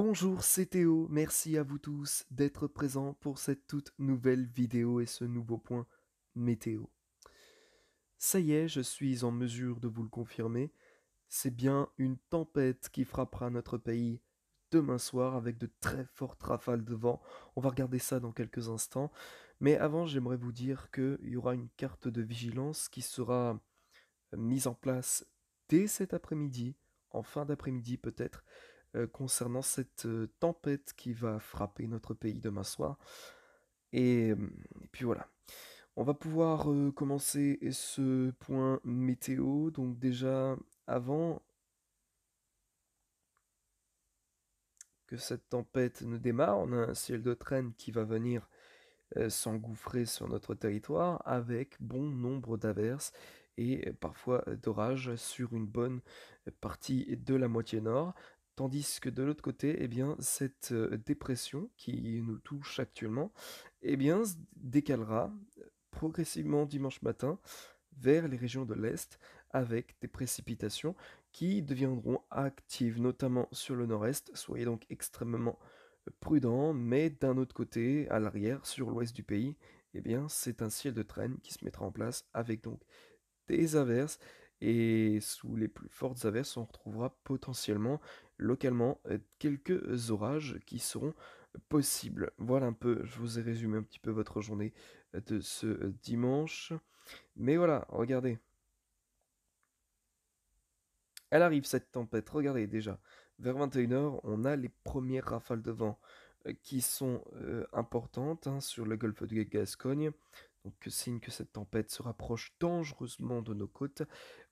Bonjour, c'est Théo. Merci à vous tous d'être présents pour cette toute nouvelle vidéo et ce nouveau point météo. Ça y est, je suis en mesure de vous le confirmer. C'est bien une tempête qui frappera notre pays demain soir avec de très fortes rafales de vent. On va regarder ça dans quelques instants. Mais avant, j'aimerais vous dire qu'il y aura une carte de vigilance qui sera euh, mise en place dès cet après-midi, en fin d'après-midi peut-être, euh, concernant cette euh, tempête qui va frapper notre pays demain soir. Et, euh, puis voilà. On va pouvoir commencer ce point météo. Donc déjà avant que cette tempête ne démarre, on a un ciel de traîne qui va venir s'engouffrer sur notre territoire avec bon nombre d'averses et parfois d'orages sur une bonne partie de la moitié nord, Tandis que de l'autre côté, eh bien, cette euh, dépression qui nous touche actuellement eh bien, décalera euh, progressivement dimanche matin vers les régions de l'Est avec des précipitations qui deviendront actives, notamment sur le nord-est. Soyez donc extrêmement euh, prudents, mais d'un autre côté, à l'arrière, sur l'ouest du pays, eh bien, c'est un ciel de traîne qui se mettra en place avec donc des averses et sous les plus fortes averses, on retrouvera potentiellement localement euh, quelques orages qui seront possibles. Voilà un peu, je vous ai résumé un petit peu votre journée euh, de ce euh, dimanche. Mais voilà, regardez. Elle arrive cette tempête, regardez déjà. Vers 21h, on a les premières rafales de vent qui sont importantes hein, sur le golfe de Gascogne, donc signe que cette tempête se rapproche dangereusement de nos côtes.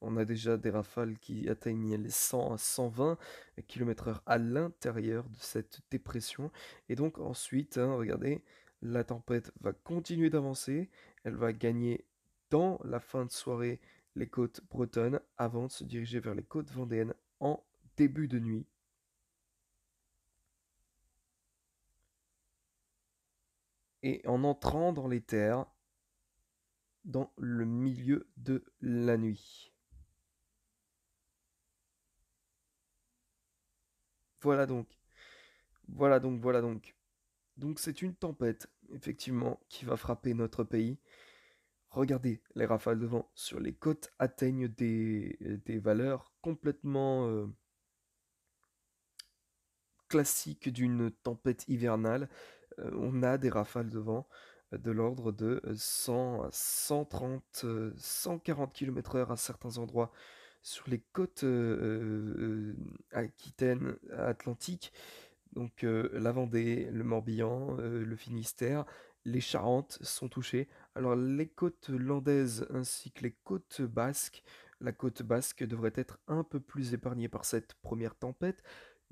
On a déjà des rafales qui atteignent les 100 à 120 km/h à l'intérieur de cette dépression. Et donc ensuite, hein, regardez, la tempête va continuer d'avancer, elle va gagner dans la fin de soirée les côtes bretonnes avant de se diriger vers les côtes vendéennes en début de nuit. Et en entrant dans les terres, dans le milieu de la nuit. Voilà donc. Voilà donc, voilà donc. Donc c'est une tempête, effectivement, qui va frapper notre pays. Regardez, les rafales de vent sur les côtes atteignent des, valeurs complètement euh, classiques d'une tempête hivernale. Euh, on a des rafales de vent de l'ordre de 100 130, 140 km/h à certains endroits sur les côtes aquitaines, atlantiques, donc la Vendée, le Morbihan, le Finistère, les Charentes sont touchées. Alors les côtes landaises ainsi que les côtes basques, la côte basque devrait être un peu plus épargnée par cette première tempête,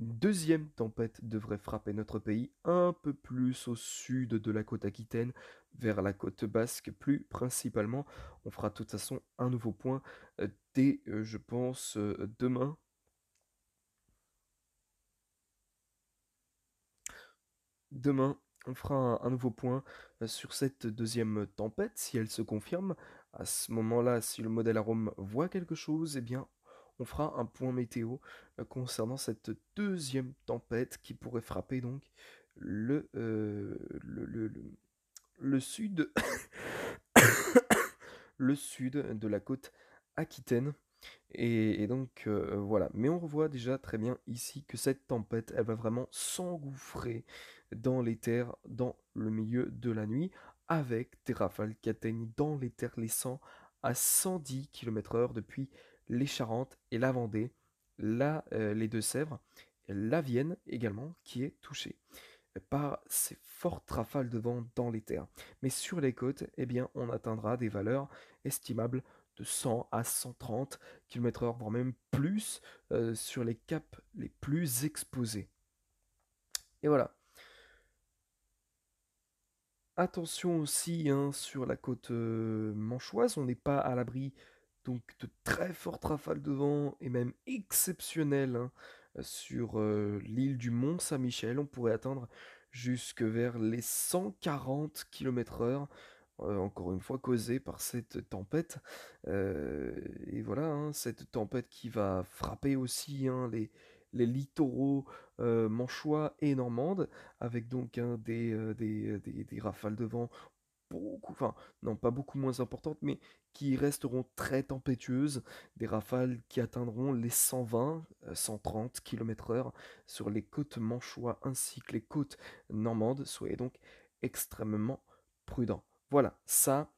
une deuxième tempête devrait frapper notre pays un peu plus au sud de la côte aquitaine, vers la côte basque plus principalement. On fera de toute façon un nouveau point euh, dès, euh, je pense, euh, demain. Demain, on fera un, nouveau point sur cette deuxième tempête, si elle se confirme. À ce moment-là, si le modèle Rome voit quelque chose, eh bien, on fera un point météo euh, concernant cette deuxième tempête qui pourrait frapper donc le, euh, le, sud. le sud de la côte aquitaine. Et, donc euh, voilà. Mais on revoit déjà très bien ici que cette tempête, elle va vraiment s'engouffrer dans les terres, dans le milieu de la nuit, avec des rafales qui atteignent dans les terres les à 110 km/h depuis les Charentes et la Vendée, là euh, les Deux-Sèvres, la Vienne également, qui est touchée par ces fortes rafales de vent dans les terres. Mais sur les côtes, eh bien, on atteindra des valeurs estimables de 100 à 130 km/h, voire même plus, euh, sur les caps les plus exposés. Et voilà. Attention aussi hein, sur la côte euh, manchoise, on n'est pas à l'abri donc de très fortes rafales de vent et même exceptionnelles hein, sur l'île du Mont Saint-Michel. On pourrait atteindre jusque vers les 140 km/h. encore une fois causée par cette tempête. et voilà, hein, cette tempête qui va frapper aussi hein, les, littoraux manchois et normandes, avec donc des, des, rafales de vent beaucoup, enfin non pas beaucoup moins importantes, mais qui resteront très tempétueuses, des rafales qui atteindront les 120, 130 km/h sur les côtes manchois ainsi que les côtes normandes. Soyez donc extrêmement prudents. Voilà, ça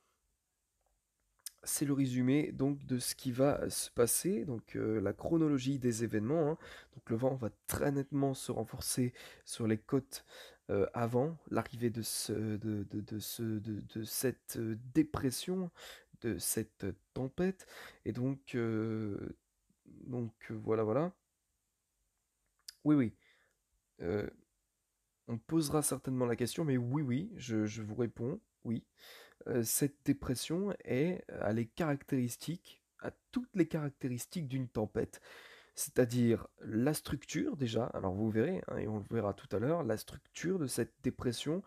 c'est le résumé donc de ce qui va euh, se passer, donc euh, la chronologie des événements. Hein. Donc le vent va très nettement se renforcer sur les côtes euh, avant l'arrivée de, ce, de, cette dépression, de cette tempête. Et donc, donc voilà, voilà. Oui, oui. on posera certainement la question, mais oui, oui, je, je vous réponds, oui. Euh, cette dépression est, euh, a les caractéristiques, à toutes les caractéristiques d'une tempête. C'est-à-dire la structure déjà, alors vous verrez, hein, et on le verra tout à l'heure, la structure de cette dépression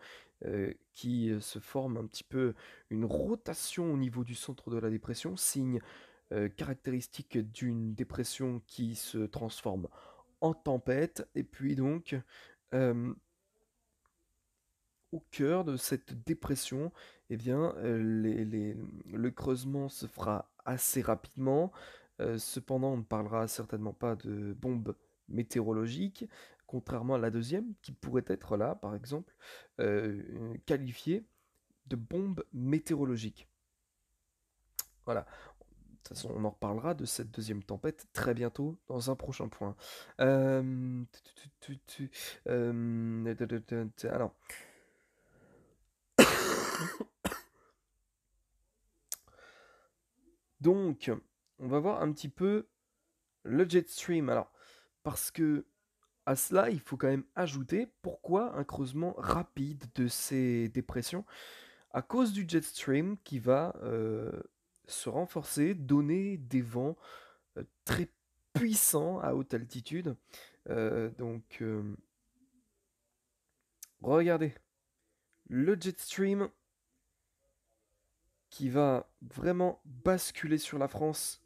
euh, qui se forme un petit peu une rotation au niveau du centre de la dépression, signe caractéristique d'une dépression qui se transforme en tempête, et puis donc au cœur de cette dépression, et eh bien, euh, les, le creusement se fera assez rapidement. Euh, cependant, on ne parlera certainement pas de bombes météorologiques, contrairement à la deuxième, qui pourrait être là, par exemple, euh, qualifiée de bombe météorologique. Voilà. De toute façon, on en reparlera de cette deuxième tempête très bientôt dans un prochain point. Alors, Donc, on va voir un petit peu le jet stream. Alors, parce que à cela, il faut quand même ajouter pourquoi un creusement rapide de ces dépressions à cause du jet stream qui va euh, se renforcer, donner des vents euh, très puissants à haute altitude. Euh, donc, regardez, le jet stream qui va vraiment basculer sur la France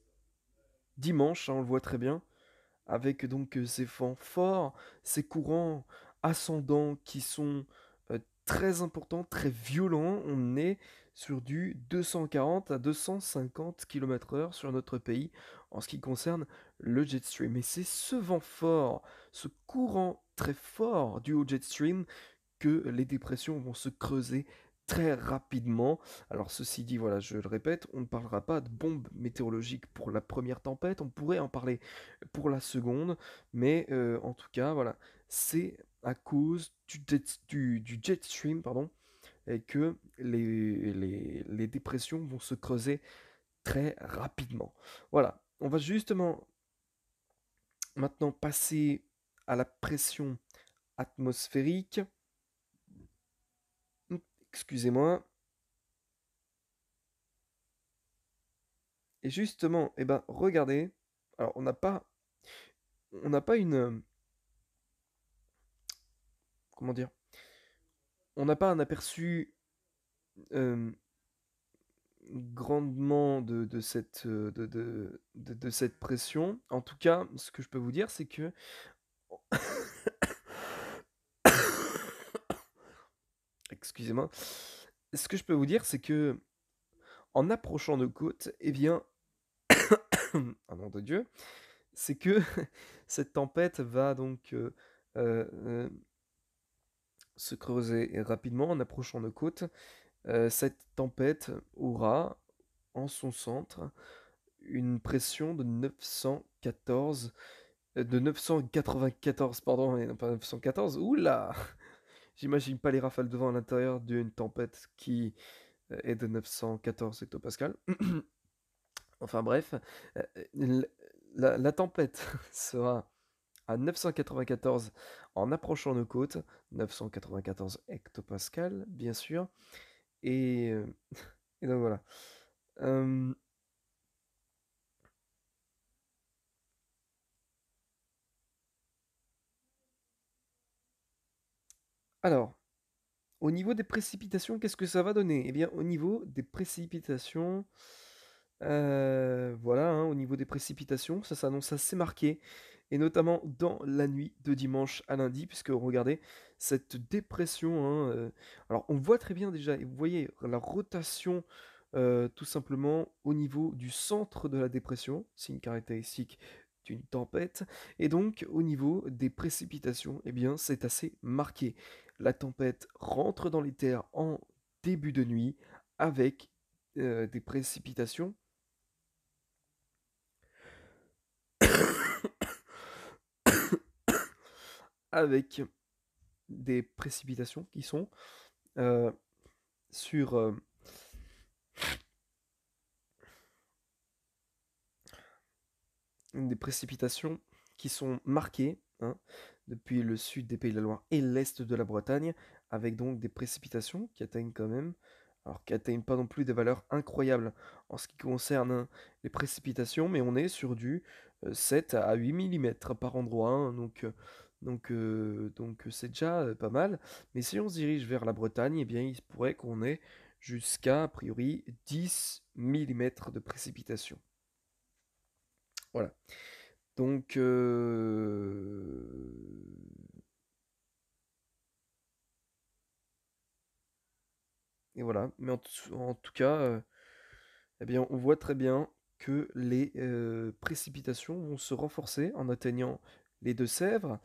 dimanche, hein, on le voit très bien, avec donc euh, ces vents forts, ces courants ascendants qui sont euh, très importants, très violents. On est sur du 240 à 250 km/h sur notre pays en ce qui concerne le jet stream. Et c'est ce vent fort, ce courant très fort du haut jet stream que les dépressions vont se creuser très rapidement. Alors ceci dit, voilà, je le répète, on ne parlera pas de bombes météorologiques pour la première tempête, on pourrait en parler pour la seconde, mais euh, en tout cas, voilà, c'est à cause du jet, du, jet stream, pardon, et que les dépressions vont se creuser très rapidement. Voilà, on va justement maintenant passer à la pression atmosphérique. Excusez-moi. Et justement, eh ben, regardez. Alors, on n'a pas. On n'a pas une. Comment dire On n'a pas un aperçu euh, grandement de, cette, euh, de, de, cette pression. En tout cas, ce que je peux vous dire, c'est que. excusez-moi. Ce que je peux vous dire, c'est que en approchant de côtes, eh bien, un nom de Dieu, c'est que cette tempête va donc euh, euh, se creuser rapidement en approchant de côte. Euh, cette tempête aura en son centre une pression de 914 de 994 pardon non pas 914 oula J'imagine pas les rafales devant à l'intérieur d'une tempête qui euh, est de 914 hectopascal. enfin bref, euh, la, tempête sera à 994 en approchant nos côtes, 994 hectopascal bien sûr, et, euh, donc voilà. Alors, au niveau des précipitations, qu'est-ce que ça va donner Eh bien, au niveau des précipitations, euh, voilà, hein, au niveau des précipitations, ça s'annonce assez marqué, et notamment dans la nuit de dimanche à lundi, puisque regardez cette dépression. Hein, euh, alors, on voit très bien déjà, vous voyez la rotation euh, tout simplement au niveau du centre de la dépression, c'est une caractéristique une tempête. Et donc, au niveau des précipitations, et eh bien, c'est assez marqué. La tempête rentre dans les terres en début de nuit avec euh, des précipitations. avec des précipitations qui sont euh, sur euh, des précipitations qui sont marquées hein, depuis le sud des Pays de la Loire et l'est de la Bretagne, avec donc des précipitations qui atteignent quand même, alors qui n'atteignent pas non plus des valeurs incroyables en ce qui concerne hein, les précipitations, mais on est sur du 7 euh, à 8 mm par endroit, hein, donc euh, donc euh, donc c'est déjà pas mal. Mais si on se dirige vers la Bretagne, et eh bien il pourrait qu'on ait jusqu'à a priori 10 mm de précipitations. Voilà. Donc, et voilà. Mais en, tout cas, eh bien, on voit très bien que les précipitations vont se renforcer en atteignant les Deux-Sèvres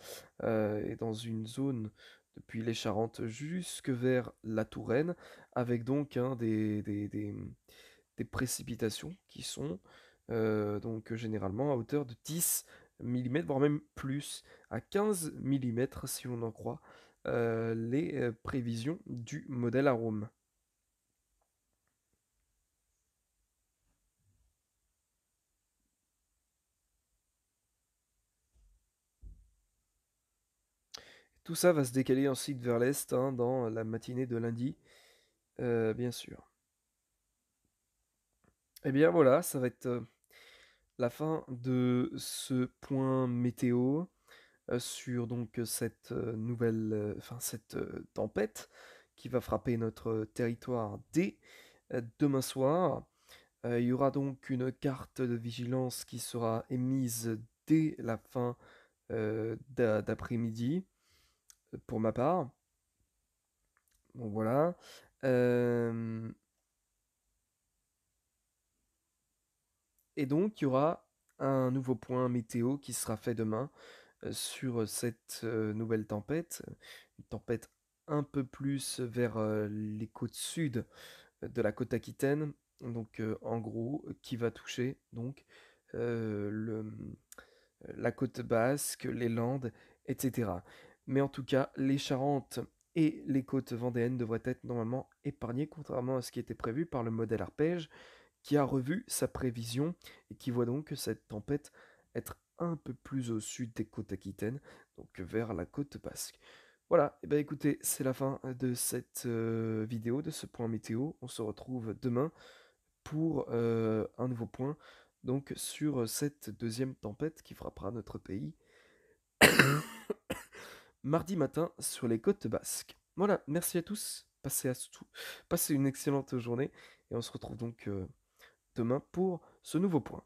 et dans une zone depuis les Charentes jusque vers la Touraine, avec donc hein, des, des, mmh, des, précipitations qui sont euh, donc euh, généralement à hauteur de 10 mm, voire même plus, à 15 mm si on en croit euh, les prévisions du modèle Arôme. Tout ça va se décaler ensuite vers l'est hein, dans la matinée de lundi, bien sûr. Et eh bien voilà, ça va être la fin de ce point météo euh, sur donc euh, cette euh, nouvelle, enfin cette tempête qui va frapper notre territoire dès demain soir. il y aura donc une carte de vigilance qui sera émise dès la fin d'après-midi, pour ma part. voilà. Et donc, il y aura un nouveau point météo qui sera fait demain euh, sur euh, cette euh, nouvelle tempête. Une tempête un peu plus vers les côtes sud de la côte aquitaine. Donc, en gros, qui va toucher donc la côte basque, les Landes, etc. Mais en tout cas, les Charentes et les côtes vendéennes devraient être normalement épargnées, contrairement à ce qui était prévu par le modèle arpège, qui a revu sa prévision et qui voit donc cette tempête être un peu plus au sud des côtes aquitaines, donc vers la côte basque. Voilà, et eh bien écoutez, c'est la fin euh, de cette euh, vidéo, de ce point météo. On se retrouve demain pour euh, un nouveau point, donc sur cette deuxième tempête qui frappera notre pays mardi matin sur les côtes basques. Voilà, merci à tous, passez, une excellente journée et on se retrouve donc demain pour ce nouveau point.